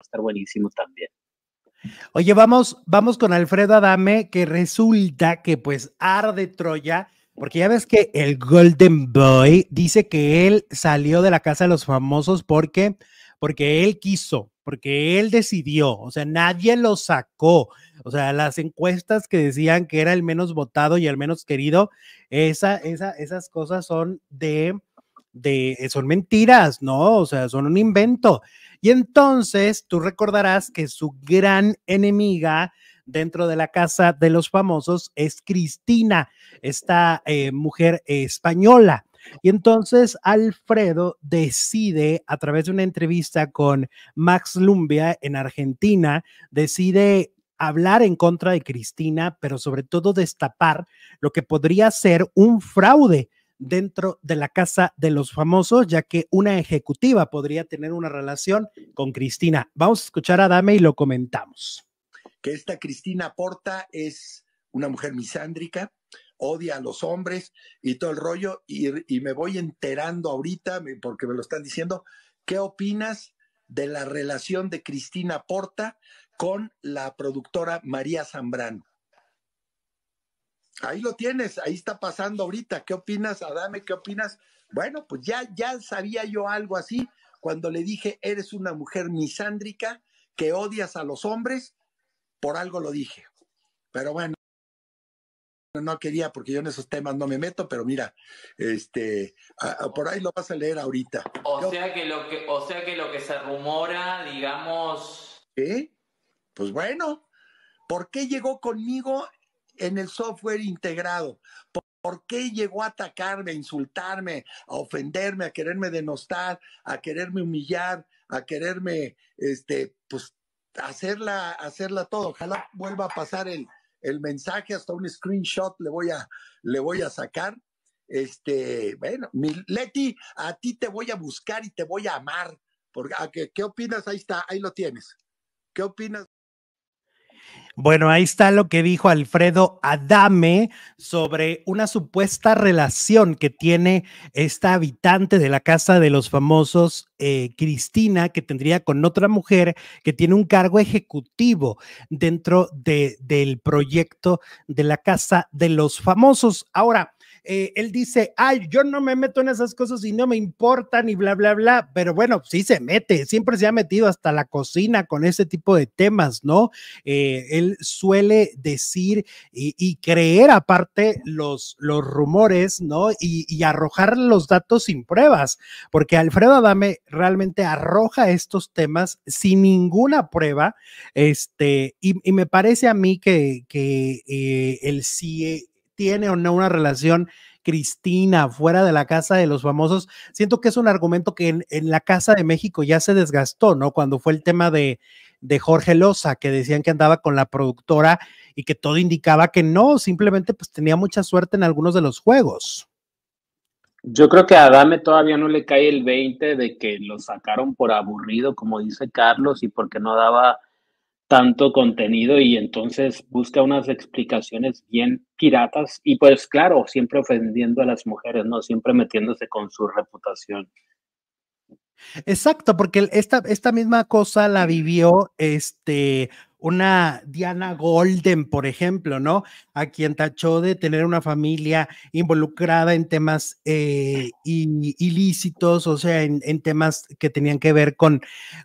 a estar buenísimo también. Oye, vamos, vamos con Alfredo Adame, que resulta que pues arde Troya, porque ya ves que el Golden Boy dice que él salió de la casa de los famosos porque, porque él quiso, porque él decidió, o sea, nadie lo sacó. O sea, las encuestas que decían que era el menos votado y el menos querido, esa, esa, esas cosas son de de, eh, son mentiras, ¿no? O sea, son un invento. Y entonces tú recordarás que su gran enemiga dentro de la casa de los famosos es Cristina, esta eh, mujer española. Y entonces Alfredo decide, a través de una entrevista con Max Lumbia en Argentina, decide hablar en contra de Cristina, pero sobre todo destapar lo que podría ser un fraude dentro de la casa de los famosos, ya que una ejecutiva podría tener una relación con Cristina. Vamos a escuchar a Dame y lo comentamos. Que esta Cristina Porta es una mujer misándrica, odia a los hombres y todo el rollo, y, me voy enterando ahorita, porque me lo están diciendo, ¿qué opinas de la relación de Cristina Porta con la productora María Zambrano? Ahí lo tienes, ahí está pasando ahorita. ¿Qué opinas, Adame? ¿Qué opinas? Bueno, pues ya, ya sabía yo algo así cuando le dije, eres una mujer misándrica que odias a los hombres, por algo lo dije. Pero bueno, no quería porque yo en esos temas no me meto, pero mira, este, por ahí lo vas a leer ahorita. O sea que lo que, o sea que lo que se rumora, digamos. ¿Qué? Pues bueno, ¿por qué llegó conmigo en el software integrado. ¿Por, qué llegó a atacarme, a insultarme, a ofenderme, a quererme denostar, a quererme humillar, a quererme, este, pues, hacerla, hacerla todo? Ojalá vuelva a pasar el, mensaje, hasta un screenshot le voy a, le voy a sacar. Este, bueno, Leti, a ti te voy a buscar y te voy a amar. Porque, ah, qué, ¿Qué opinas? Ahí está, ahí lo tienes. ¿Qué opinas? Bueno, ahí está lo que dijo Alfredo Adame sobre una supuesta relación que tiene esta habitante de la Casa de los Famosos, eh, Cristina, que tendría con otra mujer que tiene un cargo ejecutivo dentro de, del proyecto de la Casa de los Famosos. Ahora, eh, él dice, ay, yo no me meto en esas cosas y no me importan y bla, bla, bla, pero bueno, sí se mete, siempre se ha metido hasta la cocina con ese tipo de temas, ¿no? Eh, él suele decir y, creer aparte los, rumores, ¿no? Y, arrojar los datos sin pruebas, porque Alfredo Adame realmente arroja estos temas sin ninguna prueba, este, y, me parece a mí que, él eh, el tiene o no una relación Cristina fuera de la casa de los famosos. Siento que es un argumento que en, la casa de México ya se desgastó, ¿no? Cuando fue el tema de, de, Jorge Loza, que decían que andaba con la productora y que todo indicaba que no, simplemente pues tenía mucha suerte en algunos de los juegos. Yo creo que a Adame todavía no le cae el 20 de que lo sacaron por aburrido, como dice Carlos, y porque no daba tanto contenido y entonces busca unas explicaciones bien piratas y pues claro, siempre ofendiendo a las mujeres, ¿no? Siempre metiéndose con su reputación. Exacto, porque esta, esta misma cosa la vivió este una Diana Golden, por ejemplo, ¿no? A quien tachó de tener una familia involucrada en temas eh, ilícitos, o sea, en, temas que tenían que ver con,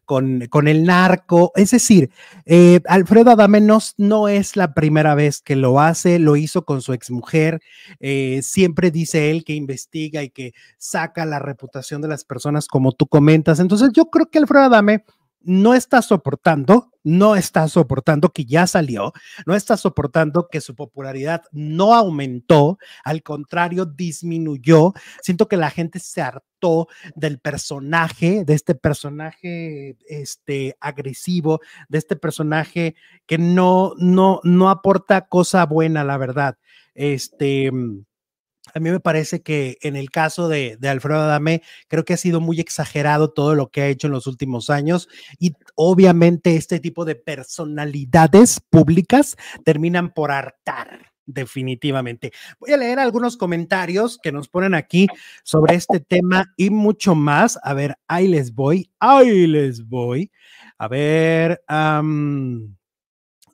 con, el narco. Es decir, eh, Alfredo Adame no, es la primera vez que lo hace, lo hizo con su exmujer. Eh, siempre dice él que investiga y que saca la reputación de las personas, como tú comentas. Entonces, yo creo que Alfredo Adame no está soportando, no está soportando que ya salió, no está soportando que su popularidad no aumentó, al contrario, disminuyó. Siento que la gente se hartó del personaje, de este personaje este agresivo, de este personaje que no no no aporta cosa buena, la verdad. Este mm, a mí me parece que en el caso de, Alfredo Adame, creo que ha sido muy exagerado todo lo que ha hecho en los últimos años y obviamente este tipo de personalidades públicas terminan por hartar definitivamente. Voy a leer algunos comentarios que nos ponen aquí sobre este tema y mucho más. A ver, ahí les voy, ahí les voy. A ver,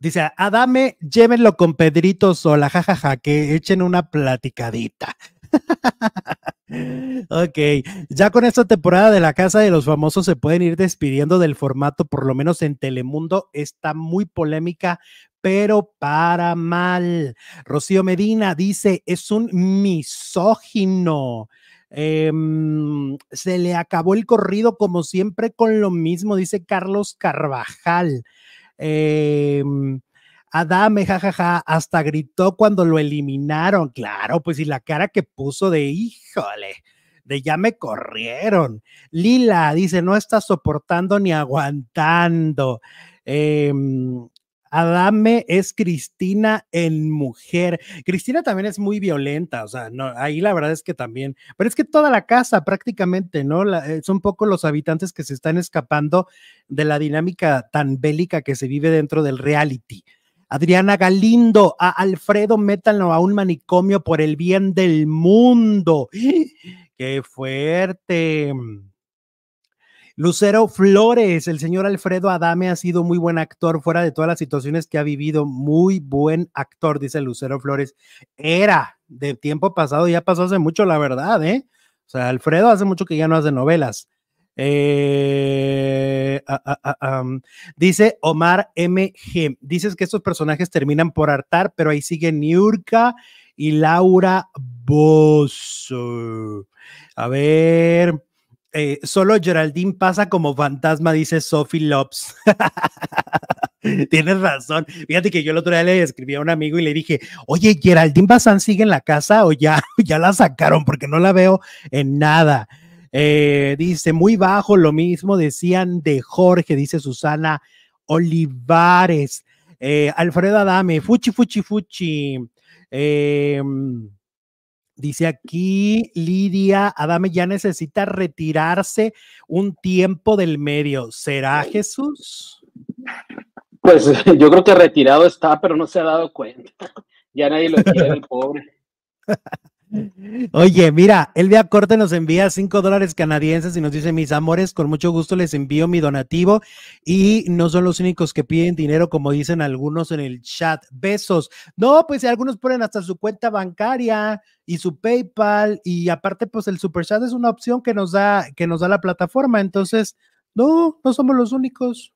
Dice, Adame, llévenlo con Pedrito Sola, jajaja, que echen una platicadita. ok, ya con esta temporada de la Casa de los Famosos se pueden ir despidiendo del formato, por lo menos en Telemundo, está muy polémica, pero para mal. Rocío Medina dice, es un misógino. Em, se le acabó el corrido como siempre con lo mismo, dice Carlos Carvajal. Em, Adame, jajaja, hasta gritó cuando lo eliminaron, claro, pues y la cara que puso de híjole, de ya me corrieron. Lila dice, no está soportando ni aguantando. Em, Adame es Cristina en mujer. Cristina también es muy violenta, o sea, no, ahí la verdad es que también, pero es que toda la casa prácticamente, ¿no? Eh, son poco los habitantes que se están escapando de la dinámica tan bélica que se vive dentro del reality. Adriana Galindo, a Alfredo métanlo a un manicomio por el bien del mundo. ¡Qué fuerte! Lucero Flores, el señor Alfredo Adame ha sido muy buen actor fuera de todas las situaciones que ha vivido, muy buen actor, dice Lucero Flores. Era de tiempo pasado, ya pasó hace mucho, la verdad, ¿eh? O sea, Alfredo hace mucho que ya no hace novelas. Eh, ah, ah, ah, dice Omar MG, dices que estos personajes terminan por hartar, pero ahí siguen Niurka y Laura Bosso. A ver, eh, solo Geraldine pasa como fantasma, dice Sophie Lopes. Tienes razón. Fíjate que yo el otro día le escribí a un amigo y le dije, oye, Geraldine Bazán sigue en la casa o ya, ya la sacaron porque no la veo en nada. Eh, dice, muy bajo, lo mismo decían de Jorge, dice Susana Olivares. Eh, Alfredo Adame, fuchi, fuchi, fuchi. Eh, Dice aquí Lidia Adame ya necesita retirarse un tiempo del medio. ¿Será Jesús? Pues yo creo que retirado está, pero no se ha dado cuenta. Ya nadie lo quiere, el pobre. Oye, mira, el Elvia Corte nos envía 5 dólares canadienses y nos dice, mis amores, con mucho gusto les envío mi donativo y no son los únicos que piden dinero, como dicen algunos en el chat. Besos. No, pues si algunos ponen hasta su cuenta bancaria y su PayPal y aparte, pues el Super Chat es una opción que nos da, que nos da la plataforma. Entonces, no, no somos los únicos.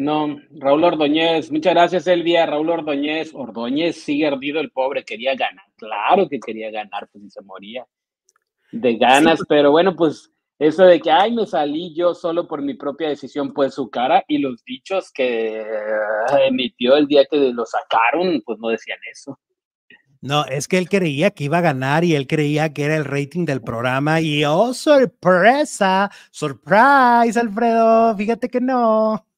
No, Raúl Ordóñez, muchas gracias Elvia, Raúl Ordóñez, Ordóñez sigue ardido el pobre, quería ganar, claro que quería ganar, pues se moría de ganas, pues. pero bueno, pues eso de que, ay, me salí yo solo por mi propia decisión, pues su cara y los dichos que eh, emitió el día que lo sacaron, pues no decían eso. No, es que él creía que iba a ganar y él creía que era el rating del programa y oh, sorpresa, surprise, Alfredo, fíjate que no.